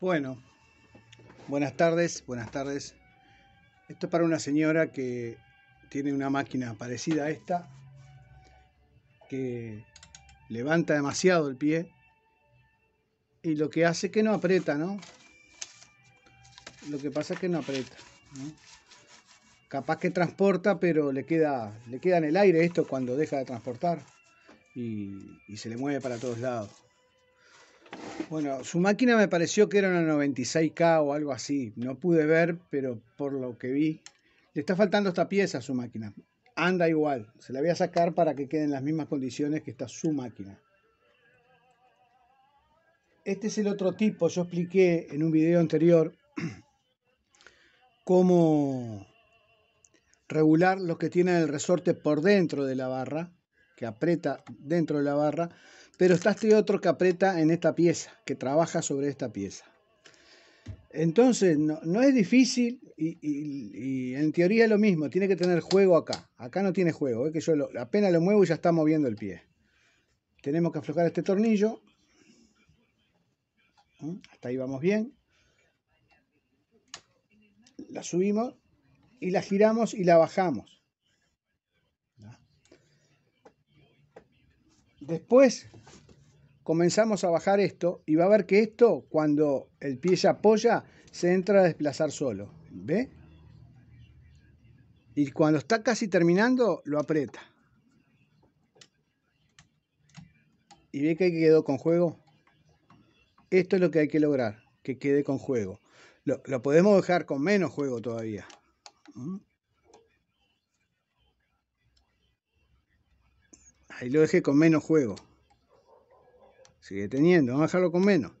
Bueno, buenas tardes, buenas tardes. Esto es para una señora que tiene una máquina parecida a esta, que levanta demasiado el pie y lo que hace es que no aprieta, ¿no? Lo que pasa es que no aprieta. Capaz que transporta, pero le queda, le en el aire esto cuando deja de transportar y se le mueve para todos lados. Bueno, su máquina me pareció que era una 96K o algo así. No pude ver, pero por lo que vi, le está faltando esta pieza a su máquina. Anda igual. Se la voy a sacar para que quede en las mismas condiciones que está su máquina. Este es el otro tipo. Yo expliqué en un video anterior cómo regular los que tienen el resorte por dentro de la barra que aprieta dentro de la barra, pero está este otro que aprieta en esta pieza, que trabaja sobre esta pieza. Entonces, no, es difícil y, en teoría es lo mismo, tiene que tener juego acá. Acá no tiene juego, es ¿eh? que yo apenas lo muevo y ya está moviendo el pie. Tenemos que aflojar este tornillo. ¿Mm? Hasta ahí vamos bien. La subimos y la giramos y la bajamos. Después comenzamos a bajar esto y va a ver que esto, cuando el pie se apoya, se entra a desplazar solo. ¿Ve? Y cuando está casi terminando, lo aprieta. Y ve que quedó con juego. Esto es lo que hay que lograr, que quede con juego. Lo, podemos dejar con menos juego todavía. ¿Mm? ahí lo dejé con menos juego. Sigue teniendo, vamos a con menos.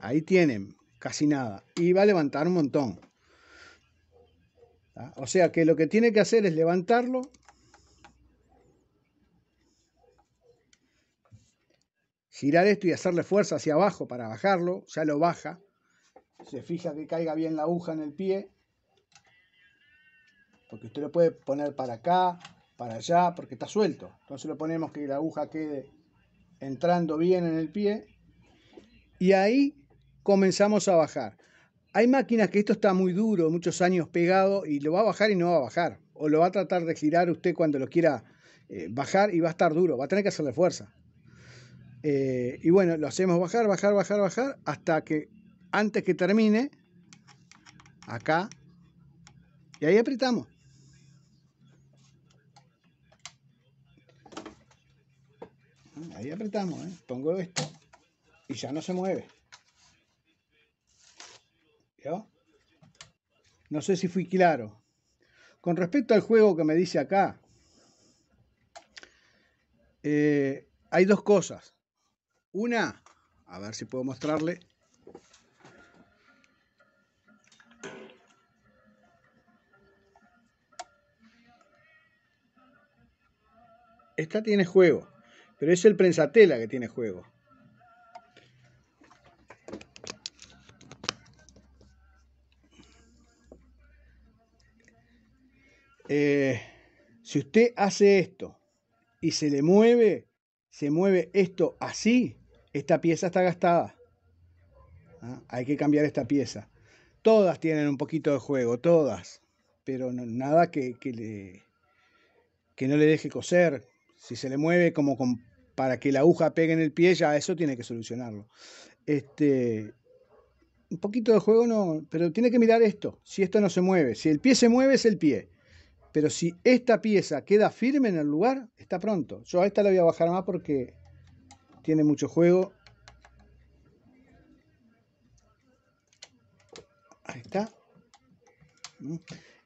Ahí tienen, casi nada. Y va a levantar un montón. ¿Ah? O sea que lo que tiene que hacer es levantarlo. Girar esto y hacerle fuerza hacia abajo para bajarlo. Ya lo baja. Se fija que caiga bien la aguja en el pie porque usted lo puede poner para acá, para allá, porque está suelto. Entonces lo ponemos que la aguja quede entrando bien en el pie y ahí comenzamos a bajar. Hay máquinas que esto está muy duro, muchos años pegado y lo va a bajar y no va a bajar. O lo va a tratar de girar usted cuando lo quiera eh, bajar y va a estar duro, va a tener que hacerle fuerza. Eh, y bueno, lo hacemos bajar, bajar, bajar, bajar hasta que antes que termine, acá, y ahí apretamos. Ahí apretamos, ¿eh? pongo esto y ya no se mueve. ¿Veo? No sé si fui claro. Con respecto al juego que me dice acá, eh, hay dos cosas. Una, a ver si puedo mostrarle. Esta tiene juego. Pero es el Prensatela que tiene juego. Eh, si usted hace esto y se le mueve, se mueve esto así, esta pieza está gastada. Ah, hay que cambiar esta pieza. Todas tienen un poquito de juego, todas, pero nada que, le, que no le deje coser. Si se le mueve como con para que la aguja pegue en el pie, ya eso tiene que solucionarlo. Este, un poquito de juego no, pero tiene que mirar esto, si esto no se mueve, si el pie se mueve es el pie, pero si esta pieza queda firme en el lugar, está pronto. Yo a esta la voy a bajar más porque tiene mucho juego. Ahí está.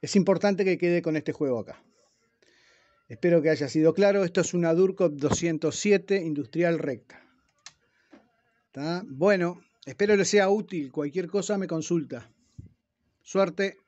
Es importante que quede con este juego acá. Espero que haya sido claro. Esto es una Durco 207 industrial recta. Bueno, espero les sea útil. Cualquier cosa me consulta. Suerte.